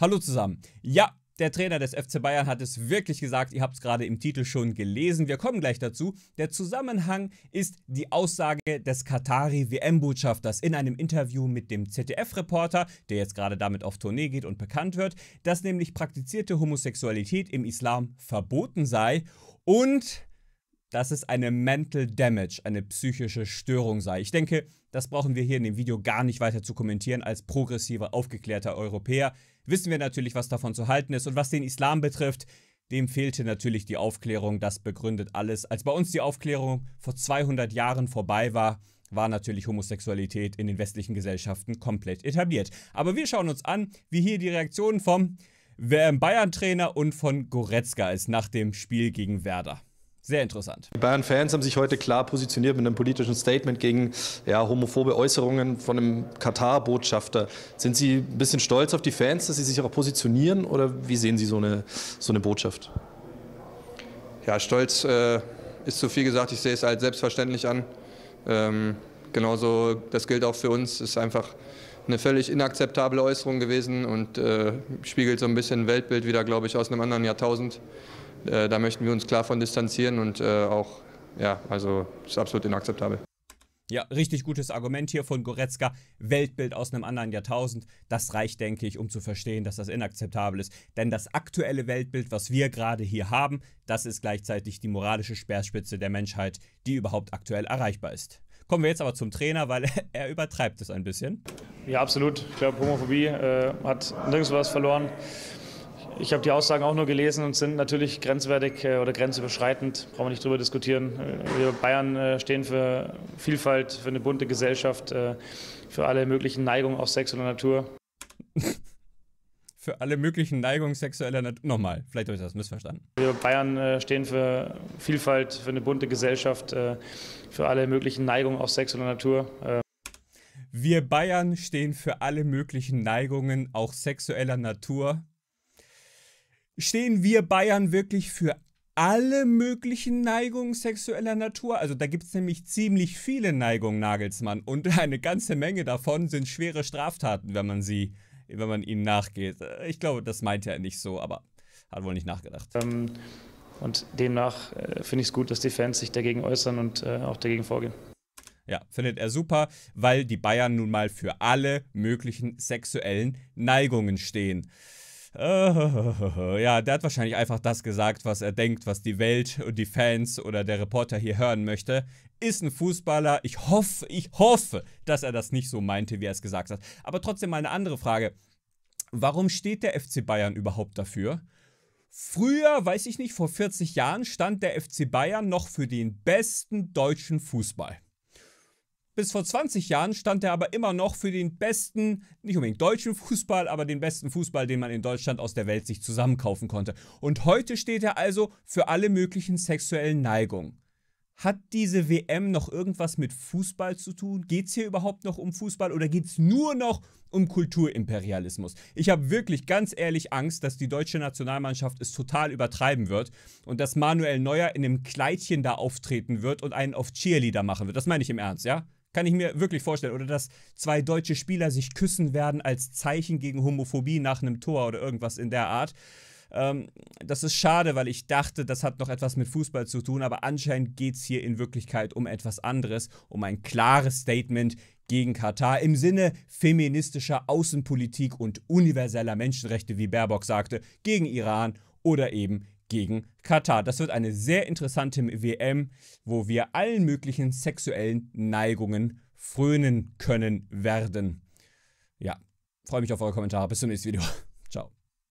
Hallo zusammen. Ja, der Trainer des FC Bayern hat es wirklich gesagt, ihr habt es gerade im Titel schon gelesen. Wir kommen gleich dazu. Der Zusammenhang ist die Aussage des Katari-WM-Botschafters in einem Interview mit dem ZDF-Reporter, der jetzt gerade damit auf Tournee geht und bekannt wird, dass nämlich praktizierte Homosexualität im Islam verboten sei und dass es eine Mental Damage, eine psychische Störung sei. Ich denke, das brauchen wir hier in dem Video gar nicht weiter zu kommentieren. Als progressiver, aufgeklärter Europäer wissen wir natürlich, was davon zu halten ist. Und was den Islam betrifft, dem fehlte natürlich die Aufklärung. Das begründet alles. Als bei uns die Aufklärung vor 200 Jahren vorbei war, war natürlich Homosexualität in den westlichen Gesellschaften komplett etabliert. Aber wir schauen uns an, wie hier die Reaktion vom Bayern-Trainer und von Goretzka ist nach dem Spiel gegen Werder. Sehr interessant. Die Bayern-Fans haben sich heute klar positioniert mit einem politischen Statement gegen ja, homophobe Äußerungen von einem Katar-Botschafter. Sind Sie ein bisschen stolz auf die Fans, dass sie sich auch positionieren oder wie sehen Sie so eine, so eine Botschaft? Ja, stolz äh, ist zu viel gesagt. Ich sehe es als selbstverständlich an. Ähm, genauso, das gilt auch für uns. Es ist einfach eine völlig inakzeptable Äußerung gewesen und äh, spiegelt so ein bisschen ein Weltbild wieder, glaube ich, aus einem anderen Jahrtausend. Äh, da möchten wir uns klar von distanzieren und äh, auch, ja, also ist absolut inakzeptabel. Ja, richtig gutes Argument hier von Goretzka. Weltbild aus einem anderen Jahrtausend. Das reicht, denke ich, um zu verstehen, dass das inakzeptabel ist. Denn das aktuelle Weltbild, was wir gerade hier haben, das ist gleichzeitig die moralische Speerspitze der Menschheit, die überhaupt aktuell erreichbar ist. Kommen wir jetzt aber zum Trainer, weil er übertreibt es ein bisschen. Ja, absolut. Ich glaube, Homophobie äh, hat nirgends was verloren. Ich habe die Aussagen auch nur gelesen und sind natürlich grenzwertig äh, oder grenzüberschreitend, brauchen wir nicht drüber diskutieren. Äh, wir Bayern äh, stehen für Vielfalt, für eine bunte Gesellschaft, für alle möglichen Neigungen auch sexueller Natur. für alle möglichen Neigungen sexueller Natur. Nochmal, vielleicht habe ich das missverstanden. Wir Bayern stehen für Vielfalt, für eine bunte Gesellschaft, für alle möglichen Neigungen auch sexueller Natur. Wir Bayern stehen für alle möglichen Neigungen auch sexueller Natur stehen wir Bayern wirklich für alle möglichen Neigungen sexueller Natur. Also da gibt es nämlich ziemlich viele Neigungen, Nagelsmann. Und eine ganze Menge davon sind schwere Straftaten, wenn man sie, wenn man ihnen nachgeht. Ich glaube, das meint er nicht so, aber hat wohl nicht nachgedacht. Ähm, und demnach äh, finde ich es gut, dass die Fans sich dagegen äußern und äh, auch dagegen vorgehen. Ja, findet er super, weil die Bayern nun mal für alle möglichen sexuellen Neigungen stehen. ja, der hat wahrscheinlich einfach das gesagt, was er denkt, was die Welt und die Fans oder der Reporter hier hören möchte. Ist ein Fußballer. Ich hoffe, ich hoffe, dass er das nicht so meinte, wie er es gesagt hat. Aber trotzdem mal eine andere Frage. Warum steht der FC Bayern überhaupt dafür? Früher, weiß ich nicht, vor 40 Jahren stand der FC Bayern noch für den besten deutschen Fußball. Bis vor 20 Jahren stand er aber immer noch für den besten, nicht unbedingt deutschen Fußball, aber den besten Fußball, den man in Deutschland aus der Welt sich zusammenkaufen konnte. Und heute steht er also für alle möglichen sexuellen Neigungen. Hat diese WM noch irgendwas mit Fußball zu tun? Geht es hier überhaupt noch um Fußball oder geht es nur noch um Kulturimperialismus? Ich habe wirklich ganz ehrlich Angst, dass die deutsche Nationalmannschaft es total übertreiben wird und dass Manuel Neuer in einem Kleidchen da auftreten wird und einen auf Cheerleader machen wird. Das meine ich im Ernst, ja? Kann ich mir wirklich vorstellen. Oder dass zwei deutsche Spieler sich küssen werden als Zeichen gegen Homophobie nach einem Tor oder irgendwas in der Art. Ähm, das ist schade, weil ich dachte, das hat noch etwas mit Fußball zu tun, aber anscheinend geht es hier in Wirklichkeit um etwas anderes, um ein klares Statement gegen Katar im Sinne feministischer Außenpolitik und universeller Menschenrechte, wie Baerbock sagte, gegen Iran oder eben gegen Katar. Das wird eine sehr interessante WM, wo wir allen möglichen sexuellen Neigungen frönen können werden. Ja, freue mich auf eure Kommentare. Bis zum nächsten Video.